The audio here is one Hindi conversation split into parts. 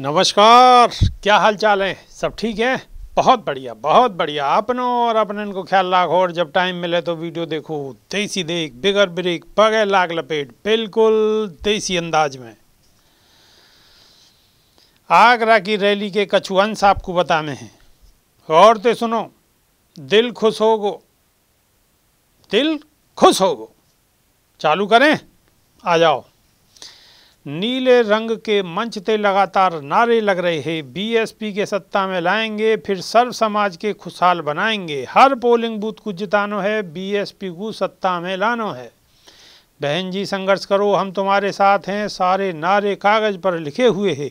नमस्कार क्या हाल चाल है सब ठीक है बहुत बढ़िया बहुत बढ़िया अपनों और अपने को ख्याल लाख और जब टाइम मिले तो वीडियो देखो देसी देख बिगर ब्रेक पगे लाग लपेट बिल्कुल देसी अंदाज में आगरा की रैली के कछुअंश आपको बताने हैं और तो सुनो दिल खुश होगो दिल खुश होगो चालू करें आ जाओ नीले रंग के मंच ते लगातार नारे लग रहे हैं बीएसपी के सत्ता में लाएंगे फिर सर्व समाज के खुशहाल बनाएंगे हर पोलिंग बूथ को जितानो है बीएसपी को सत्ता में लानो है बहन जी संघर्ष करो हम तुम्हारे साथ हैं सारे नारे कागज पर लिखे हुए हैं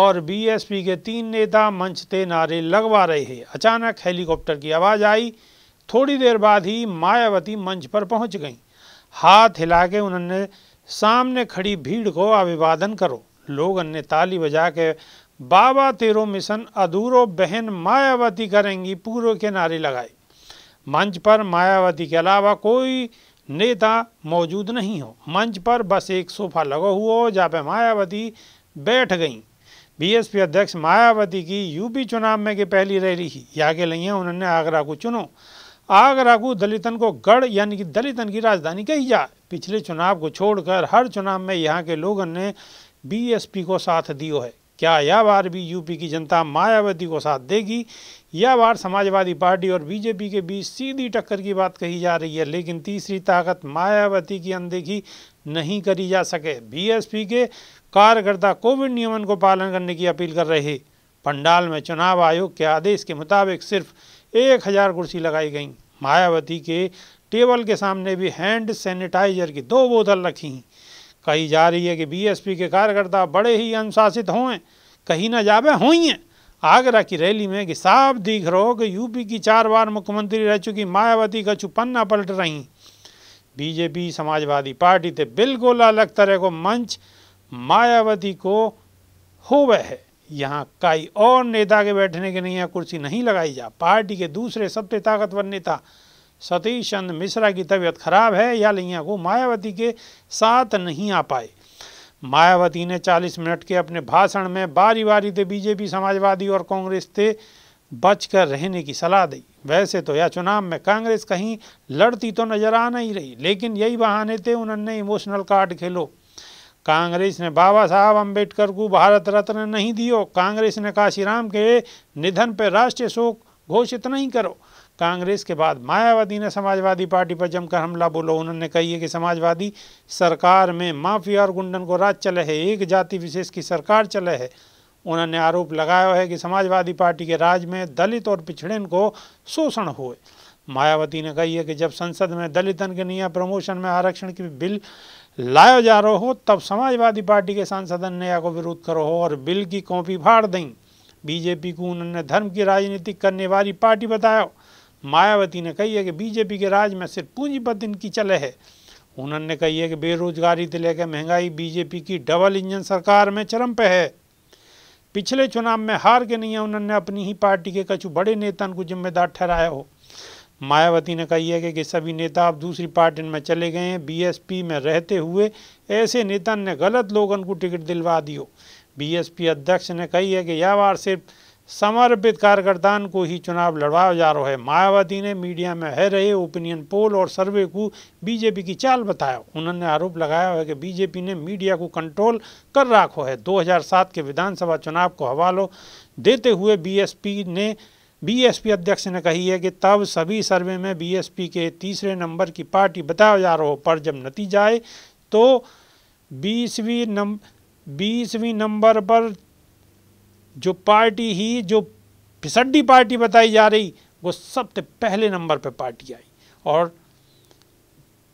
और बीएसपी के तीन नेता मंच ते नारे लगवा रहे हैं अचानक हेलीकॉप्टर की आवाज़ आई थोड़ी देर बाद ही मायावती मंच पर पहुंच गई हाथ हिला के उन्होंने सामने खड़ी भीड़ को अभिवादन करो लोग अन्य ताली बजा के बाबा तेरो मिशन अधूरो बहन मायावती करेंगी पूर्व के नारे लगाए मंच पर मायावती के अलावा कोई नेता मौजूद नहीं हो मंच पर बस एक सोफा लगा हुआ हो जहाँ पे मायावती बैठ गई बीएसपी अध्यक्ष मायावती की यूपी चुनाव में की पहली रैली ही या के लिए उन्होंने आगरा को चुनो आगरा को दलितन को गढ़ यानी कि दलितन की राजधानी कही जाए पिछले चुनाव को छोड़कर हर चुनाव में यहाँ के लोगों ने बीएसपी को साथ दियो है क्या यह बार भी यूपी की जनता मायावती को साथ देगी यह बार समाजवादी पार्टी और बीजेपी के बीच सीधी टक्कर की बात कही जा रही है लेकिन तीसरी ताकत मायावती की अनदेखी नहीं करी जा सके बीएसपी के कार्यकर्ता कोविड नियमन को पालन करने की अपील कर रहे पंडाल में चुनाव आयोग के आदेश के मुताबिक सिर्फ एक हज़ार कुर्सी लगाई गई मायावती के टेबल के सामने भी हैंड सैनिटाइजर की दो बोतल रखी कही जा रही है कि बीएसपी के कार्यकर्ता बड़े ही अनुशासित हों कहीं ना जावे हुई हैं आगरा की रैली में कि साफ दिख रहो कि यूपी की चार बार मुख्यमंत्री रह चुकी मायावती का चुपन्ना पलट रही बीजेपी समाजवादी पार्टी ते बिल्कुल अलग तरह को मंच मायावती को हो वह है यहाँ कई और नेता के बैठने के नहीं यहाँ कुर्सी नहीं लगाई जा पार्टी के दूसरे सबसे ताकतवर नेता सतीश चंद्र मिश्रा की तबीयत खराब है यह लिया को मायावती के साथ नहीं आ पाए मायावती ने 40 मिनट के अपने भाषण में बारी बारी से बीजेपी समाजवादी और कांग्रेस से बचकर रहने की सलाह दी वैसे तो यह चुनाव में कांग्रेस कहीं लड़ती तो नजर आ नहीं रही लेकिन यही बहाने थे उन्होंने इमोशनल कार्ड खेलो कांग्रेस ने बाबा साहब अम्बेडकर को भारत रत्न नहीं दियो कांग्रेस ने काशीराम के निधन पर राष्ट्रीय शोक घोषित नहीं करो कांग्रेस के बाद मायावती ने समाजवादी पार्टी पर जमकर हमला बोला उन्होंने कही है कि समाजवादी सरकार में माफिया और गुंडन को राज चले है एक जाति विशेष की सरकार चले है उन्होंने आरोप लगाया है कि समाजवादी पार्टी के राज में दलित और पिछड़े को शोषण हुए मायावती ने कही है कि जब संसद में दलितन के नया प्रमोशन में आरक्षण की बिल लाया जा रहा हो तब समाजवादी पार्टी के सांसद ने को विरोध करो हो और बिल की कॉपी फाड़ दें बीजेपी को उन्होंने धर्म की राजनीति करने वाली पार्टी बताया मायावती ने कही है कि बीजेपी के राज में सिर्फ पूंजीपति इनकी चले है उन्होंने कही है कि बेरोजगारी से लेकर महंगाई बीजेपी की डबल इंजन सरकार में चरम पे है पिछले चुनाव में हार के नहीं है उन्होंने अपनी ही पार्टी के कछु बड़े नेता को जिम्मेदार ठहराया हो मायावती ने कही है कि, कि सभी नेता अब दूसरी पार्टी में चले गए हैं बीएसपी में रहते हुए ऐसे नेता ने गलत लोगों को टिकट दिलवा दियो बीएसपी अध्यक्ष ने कही है कि यह बार सिर्फ समर्पित कार्यकर्ताओं को ही चुनाव लड़वाया जा रहा है मायावती ने मीडिया में है रहे ओपिनियन पोल और सर्वे को बीजेपी की चाल बताया उन्होंने आरोप लगाया है कि बीजेपी ने मीडिया को कंट्रोल कर रखो है 2007 के विधानसभा चुनाव को हवालो देते हुए बीएसपी ने बीएसपी अध्यक्ष ने कही है कि तब सभी सर्वे में बी के तीसरे नंबर की पार्टी बताया जा रहा हो पर जब नतीजा आए तो बीसवीं नंबर बीसवीं नंबर पर जो पार्टी ही जो फिसड्डी पार्टी बताई जा रही वो सबसे पहले नंबर पे पार्टी आई और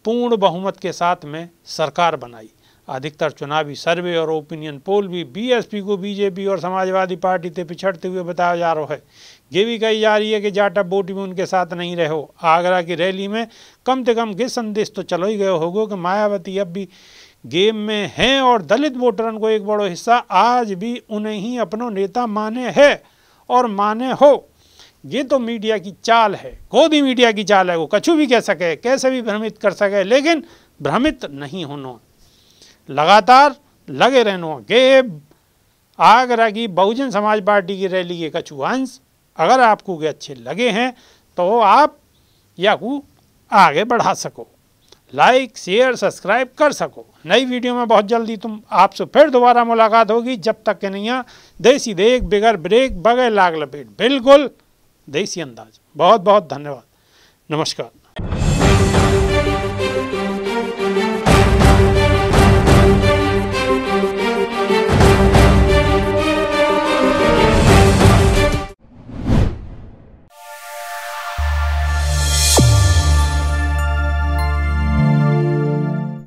पूर्ण बहुमत के साथ में सरकार बनाई अधिकतर चुनावी सर्वे और ओपिनियन पोल भी बीएसपी को बीजेपी और समाजवादी पार्टी से पिछड़ते हुए बताया जा रहा है ये भी कही जा रही है कि जाटा बोटी में उनके साथ नहीं रहे हो आगरा की रैली में कम से कम ये संदेश तो चलो ही गए होगो कि मायावती अब भी गेम में हैं और दलित वोटरन को एक बड़ो हिस्सा आज भी उन्हें ही अपनो नेता माने है और माने हो ये तो मीडिया की चाल है गोदी मीडिया की चाल है वो कछु भी कह सके कैसे भी भ्रमित कर सके लेकिन भ्रमित नहीं होना लगातार लगे रहना के आगरा की बहुजन समाज पार्टी की रैली के कछु अंश अगर आपको के अच्छे लगे हैं तो आप या को आगे बढ़ा सको लाइक शेयर सब्सक्राइब कर सको नई वीडियो में बहुत जल्दी तुम आपसे फिर दोबारा मुलाकात होगी जब तक के नैया देसी देख बिगर ब्रेक बगैर लाग लपेट बिल्कुल देसी अंदाज बहुत बहुत धन्यवाद नमस्कार